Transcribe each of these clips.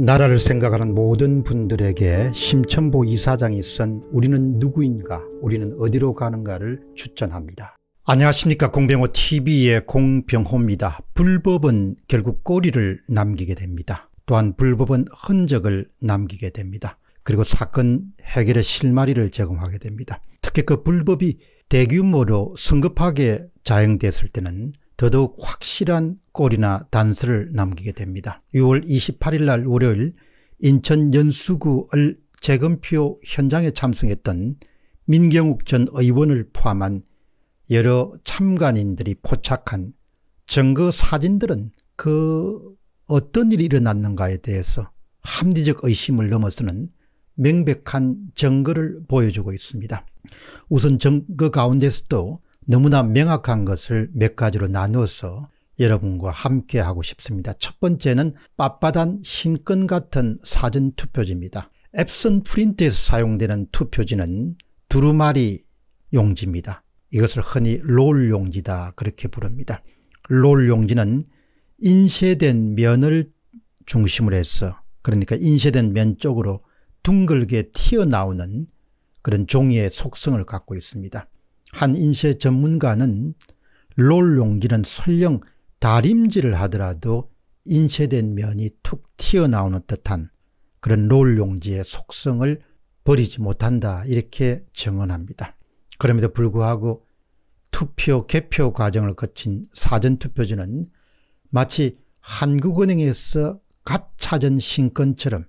나라를 생각하는 모든 분들에게 심천보 이사장이 쓴 우리는 누구인가 우리는 어디로 가는가를 추천합니다. 안녕하십니까 공병호TV의 공병호입니다. 불법은 결국 꼬리를 남기게 됩니다. 또한 불법은 흔적을 남기게 됩니다. 그리고 사건 해결의 실마리를 제공하게 됩니다. 특히 그 불법이 대규모로 성급하게 자행됐을 때는 더더욱 확실한 꼴이나 단서를 남기게 됩니다. 6월 28일 날 월요일 인천 연수구을 재검표 현장에 참석했던 민경욱 전 의원을 포함한 여러 참관인들이 포착한 증거 사진들은 그 어떤 일이 일어났는가에 대해서 합리적 의심을 넘어서는 명백한 증거를 보여주고 있습니다. 우선 증거 가운데서도 너무나 명확한 것을 몇 가지로 나누어서 여러분과 함께 하고 싶습니다. 첫 번째는 빳빳한 신권 같은 사전 투표지입니다. 앱슨 프린트에서 사용되는 투표지는 두루마리 용지입니다. 이것을 흔히 롤 용지다 그렇게 부릅니다. 롤 용지는 인쇄된 면을 중심으로 해서 그러니까 인쇄된 면 쪽으로 둥글게 튀어나오는 그런 종이의 속성을 갖고 있습니다. 한 인쇄 전문가는 롤 용기는 설령 다림질을 하더라도 인쇄된 면이 툭 튀어나오는 듯한 그런 롤 용지의 속성을 버리지 못한다 이렇게 증언합니다. 그럼에도 불구하고 투표 개표 과정을 거친 사전투표지는 마치 한국은행에서 갓 찾은 신권처럼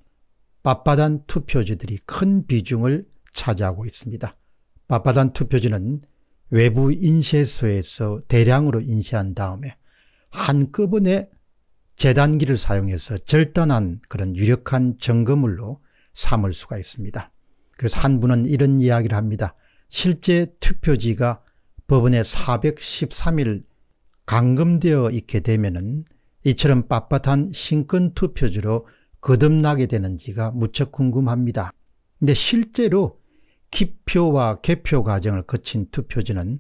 빳빳한 투표지들이 큰 비중을 차지하고 있습니다. 빳빳한 투표지는 외부 인쇄소에서 대량으로 인쇄한 다음에 한꺼번에 재단기를 사용해서 절단한 그런 유력한 증거물로 삼을 수가 있습니다. 그래서 한 분은 이런 이야기를 합니다. 실제 투표지가 법원에 413일 감금되어 있게 되면은 이처럼 빳빳한 신권 투표지로 거듭나게 되는지가 무척 궁금합니다. 근데 실제로 기표와 개표 과정을 거친 투표지는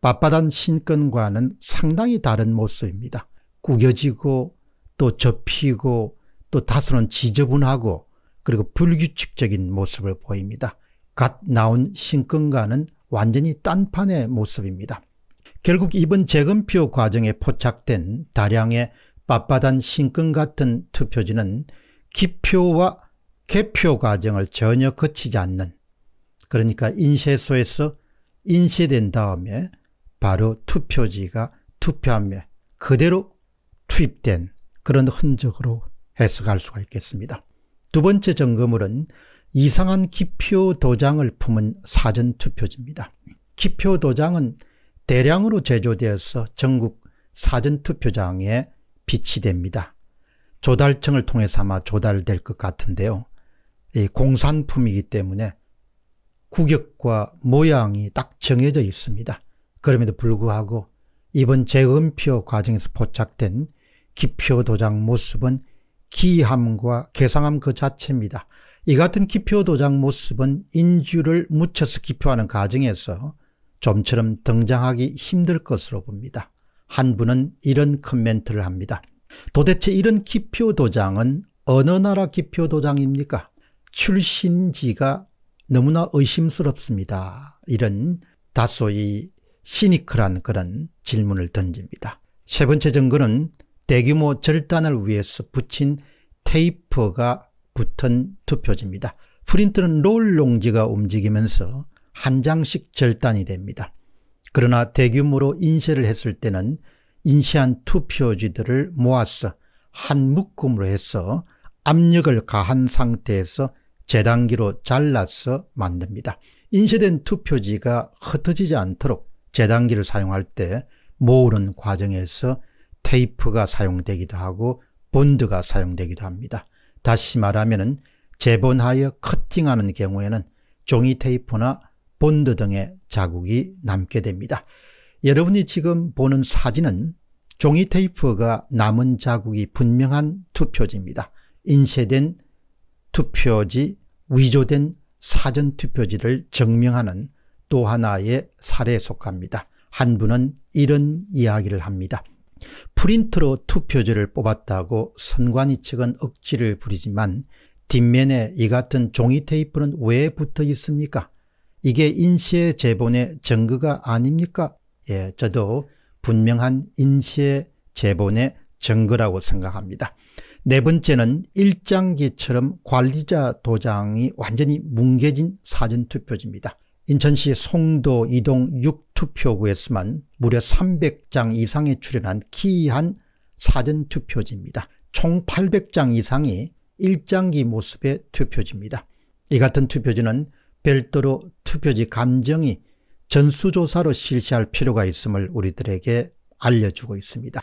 바빠단 신권과는 상당히 다른 모습입니다. 구겨지고 또 접히고 또 다소는 지저분하고 그리고 불규칙적인 모습을 보입니다. 갓 나온 신권과는 완전히 딴판의 모습입니다. 결국 이번 재검표 과정에 포착된 다량의 빳빳한 신권 같은 투표지는 기표와 개표 과정을 전혀 거치지 않는 그러니까 인쇄소에서 인쇄된 다음에 바로 투표지가 투표함에 그대로 투입된 그런 흔적으로 해석할 수가 있겠습니다. 두 번째 점검물은 이상한 기표 도장을 품은 사전 투표지입니다. 기표 도장은 대량으로 제조되어서 전국 사전 투표장에 비치됩니다. 조달청을 통해서 아마 조달될 것 같은데요. 공산품이기 때문에 구격과 모양이 딱 정해져 있습니다. 그럼에도 불구하고 이번 재음표 과정에서 포착된 기표 도장 모습은 기함과 개상함 그 자체입니다. 이 같은 기표 도장 모습은 인주를 묻혀서 기표하는 과정에서 좀처럼 등장하기 힘들 것으로 봅니다. 한 분은 이런 커멘트를 합니다. 도대체 이런 기표 도장은 어느 나라 기표 도장입니까? 출신지가 너무나 의심스럽습니다. 이런 다소이 시니컬한 그런 질문을 던집니다. 세 번째 증거는 대규모 절단을 위해서 붙인 테이프가 붙은 투표지입니다. 프린트는 롤 용지가 움직이면서 한 장씩 절단이 됩니다. 그러나 대규모로 인쇄를 했을 때는 인쇄한 투표지들을 모아서 한 묶음으로 해서 압력을 가한 상태에서 재단기로 잘라서 만듭니다. 인쇄된 투표지가 흩어지지 않도록 재단기를 사용할 때 모으는 과정에서 테이프가 사용되기도 하고 본드가 사용되기도 합니다. 다시 말하면 재본하여 커팅하는 경우에는 종이 테이프나 본드 등의 자국이 남게 됩니다. 여러분이 지금 보는 사진은 종이 테이프가 남은 자국이 분명한 투표지입니다. 인쇄된 투표지 위조된 사전 투표지를 증명하는 또 하나의 사례에 속합니다. 한 분은 이런 이야기를 합니다. 프린트로 투표지를 뽑았다고 선관위 측은 억지를 부리지만 뒷면에 이 같은 종이 테이프는 왜 붙어 있습니까? 이게 인쇄 재본의 증거가 아닙니까? 예, 저도 분명한 인쇄 재본의 증거라고 생각합니다. 네 번째는 일장기처럼 관리자 도장이 완전히 뭉개진 사전투표지입니다. 인천시 송도 이동 6투표구에서만 무려 300장 이상에 출연한 기이한 사전투표지입니다. 총 800장 이상이 일장기 모습의 투표지입니다. 이 같은 투표지는 별도로 투표지 감정이 전수조사로 실시할 필요가 있음을 우리들에게 알려주고 있습니다.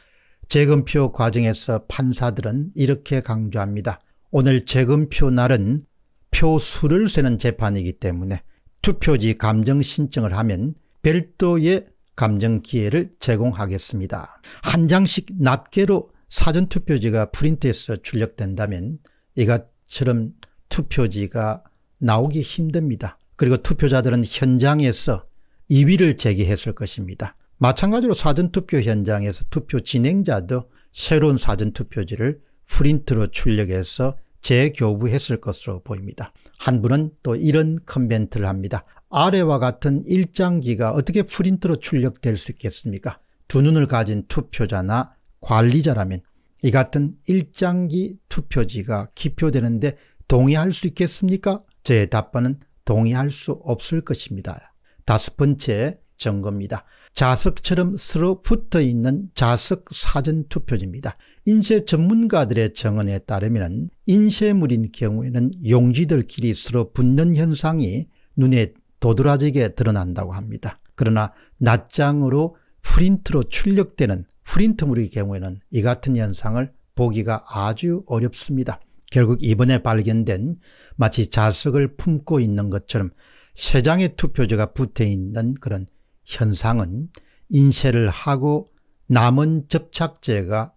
재검표 과정에서 판사들은 이렇게 강조합니다. 오늘 재검표 날은 표수를 세는 재판이기 때문에 투표지 감정 신청을 하면 별도의 감정 기회를 제공하겠습니다. 한 장씩 낱개로 사전투표지가 프린트해서 출력된다면 이것처럼 투표지가 나오기 힘듭니다. 그리고 투표자들은 현장에서 이의를 제기했을 것입니다. 마찬가지로 사전투표 현장에서 투표 진행자도 새로운 사전투표지를 프린트로 출력해서 재교부했을 것으로 보입니다. 한 분은 또 이런 컨벤트를 합니다. 아래와 같은 일장기가 어떻게 프린트로 출력될 수 있겠습니까? 두 눈을 가진 투표자나 관리자라면 이 같은 일장기 투표지가 기표되는데 동의할 수 있겠습니까? 제 답변은 동의할 수 없을 것입니다. 다섯 번째 증거입니다. 자석처럼 서로 붙어 있는 자석 사전 투표지입니다. 인쇄 전문가들의 정언에 따르면 인쇄물인 경우에는 용지들끼리 서로 붙는 현상이 눈에 도드라지게 드러난다고 합니다. 그러나 낱장으로 프린트로 출력되는 프린트물의 경우에는 이 같은 현상을 보기가 아주 어렵습니다. 결국 이번에 발견된 마치 자석을 품고 있는 것처럼 세 장의 투표지가 붙어 있는 그런 현상은 인쇄를 하고 남은 접착제가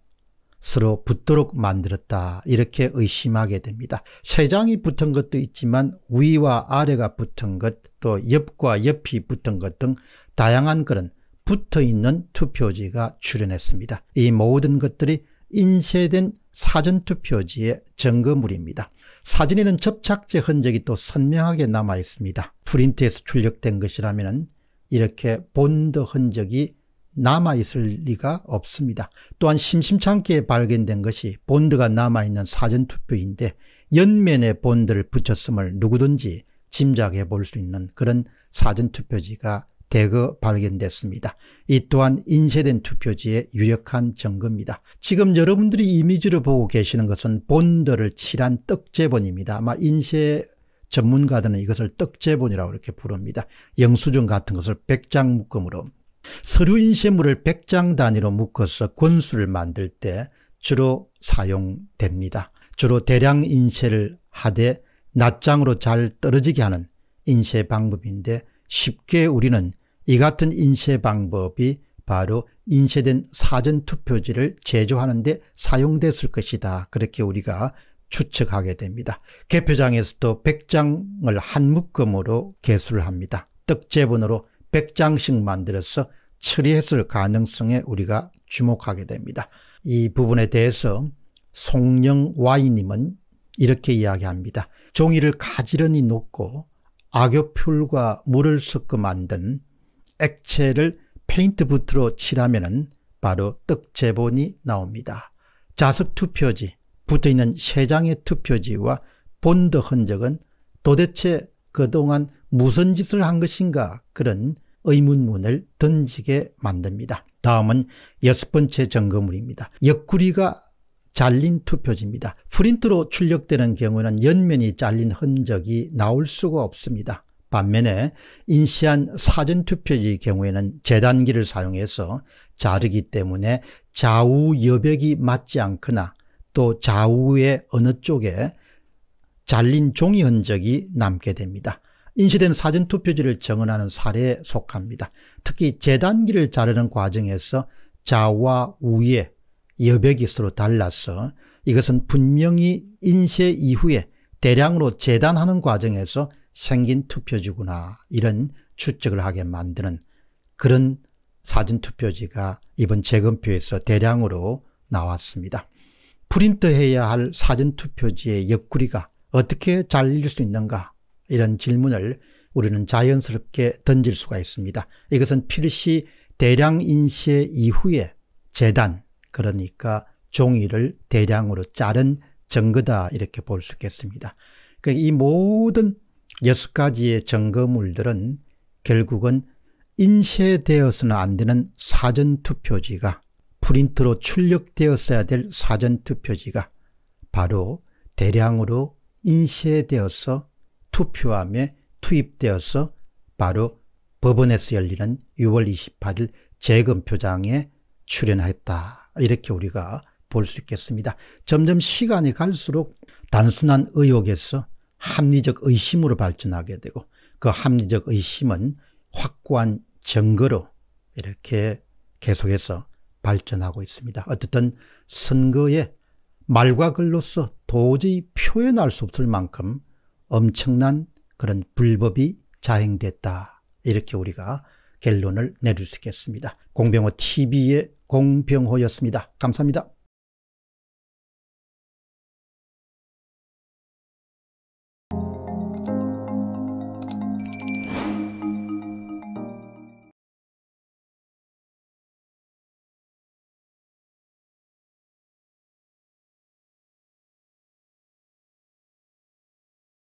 서로 붙도록 만들었다 이렇게 의심하게 됩니다. 세 장이 붙은 것도 있지만 위와 아래가 붙은 것또 옆과 옆이 붙은 것 등 다양한 그런 붙어있는 투표지가 출현했습니다. 이 모든 것들이 인쇄된 사전투표지의 증거물입니다. 사진에는 접착제 흔적이 또 선명하게 남아있습니다. 프린트에서 출력된 것이라면 이렇게 본드 흔적이 남아있을 리가 없습니다. 또한 심심찮게 발견된 것이 본드가 남아있는 사전투표인데 연면에 본드를 붙였음을 누구든지 짐작해 볼 수 있는 그런 사전투표지가 대거 발견됐습니다. 이 또한 인쇄된 투표지의 유력한 증거입니다. 지금 여러분들이 이미지를 보고 계시는 것은 본드를 칠한 떡제본입니다. 아마 인쇄 전문가들은 이것을 떡제본이라고 이렇게 부릅니다. 영수증 같은 것을 100장 묶음으로 서류 인쇄물을 100장 단위로 묶어서 권수를 만들 때 주로 사용됩니다. 주로 대량 인쇄를 하되 낱장으로 잘 떨어지게 하는 인쇄 방법인데 쉽게 우리는 이 같은 인쇄 방법이 바로 인쇄된 사전투표지를 제조하는 데 사용됐을 것이다. 그렇게 우리가 추측하게 됩니다. 개표장에서도 100장을 한 묶음으로 개수를 합니다. 떡제본으로 100장씩 만들어서 처리했을 가능성에 우리가 주목하게 됩니다. 이 부분에 대해서 송영 와이님은 이렇게 이야기합니다. 종이를 가지런히 놓고 악교풀과 물을 섞어 만든 액체를 페인트 부트로 칠하면 바로 떡제본이 나옵니다. 자석 투표지, 붙어 있는 세 장의 투표지와 본드 흔적은 도대체 그동안 무슨 짓을 한 것인가 그런 의문문을 던지게 만듭니다. 다음은 여섯 번째 점검물입니다. 옆구리가 잘린 투표지입니다. 프린트로 출력되는 경우는 옆면이 잘린 흔적이 나올 수가 없습니다. 반면에 인시한 사전투표지의 경우에는 재단기를 사용해서 자르기 때문에 좌우 여벽이 맞지 않거나 또 좌우의 어느 쪽에 잘린 종이 흔적이 남게 됩니다. 인쇄된 사전투표지를 정언하는 사례에 속합니다. 특히 재단기를 자르는 과정에서 좌와 우의 여백이 서로 달라서 이것은 분명히 인쇄 이후에 대량으로 재단하는 과정에서 생긴 투표지구나 이런 추측을 하게 만드는 그런 사진투표지가 이번 재검표에서 대량으로 나왔습니다. 프린트해야 할 사전투표지의 옆구리가 어떻게 잘릴 수 있는가 이런 질문을 우리는 자연스럽게 던질 수가 있습니다. 이것은 필시 대량 인쇄 이후에 재단 그러니까 종이를 대량으로 자른 증거다 이렇게 볼 수 있겠습니다. 그러니까 이 모든 여섯 가지의 증거물들은 결국은 인쇄되어서는 안 되는 사전투표지가 프린트로 출력되었어야 될 사전투표지가 바로 대량으로 인쇄되어서 투표함에 투입되어서 바로 법원에서 열리는 6월 28일 재검표장에 출연했다. 이렇게 우리가 볼 수 있겠습니다. 점점 시간이 갈수록 단순한 의혹에서 합리적 의심으로 발전하게 되고 그 합리적 의심은 확고한 증거로 이렇게 계속해서 발전하고 있습니다. 어쨌든 선거에 말과 글로서 도저히 표현할 수 없을 만큼 엄청난 그런 불법이 자행됐다. 이렇게 우리가 결론을 내릴 수 있겠습니다. 공병호 TV의 공병호였습니다. 감사합니다.